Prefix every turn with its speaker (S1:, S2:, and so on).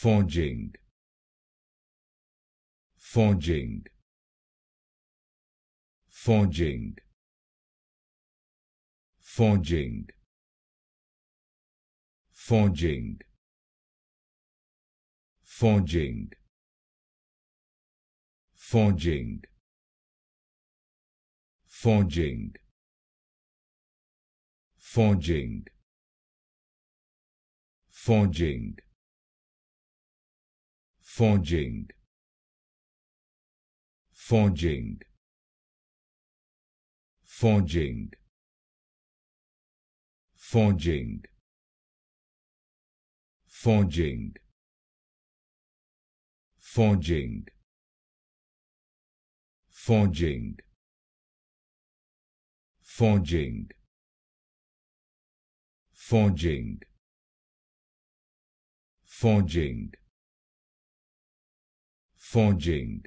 S1: forging forging forging forging forging forging forging forging forging forging forging forging forging forging forging forging forging forging forging forging